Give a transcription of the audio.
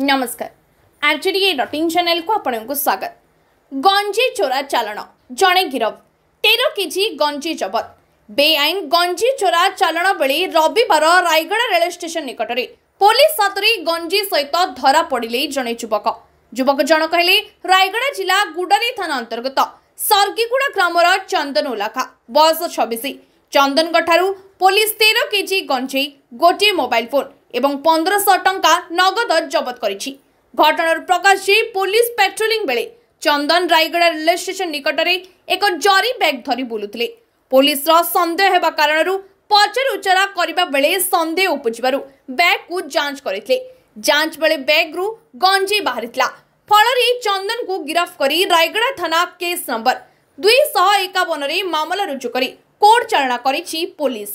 station रागडा रे station निकटा policy गञ्चित धरा युवक युवक जण कहले रायगडा जिल्ला गुडनी थाना अंतर्गत सर्गीगुडा ग्राम र चन्दन ओलाखा बसिस चन्दनको गठारु पुलिस 13 केजी गञ्चै गोटी मोबाइल फोन এবং পনেরোশহ টঙ্কা নগদ জবত করেছি ঘটনার প্রকাশ যাই পুলিশ পেট্রোলিং বেড়ে চন্দন রায়গড়া রেলওয়ে স্টেশন নিকটরে এক জরি ব্যাগ ধরি বুলুলে পুলিশর সন্দেহ হওয়া কারণ পচরউচরা করা বেড়ে সন্দেহ উপজিবার ব্যাগকু যাঞ্চ করে যাঞ্চ বেড়ে ব্যাগ্রু গঞ্জেই বাহারি ফলরে চন্দনকু গিরফ করে রায়গড়া থানা কেস নম্বর দুইশহ একাবনরে মামলা রুজু করে কোর্ট চালনা করেছি পুলিশ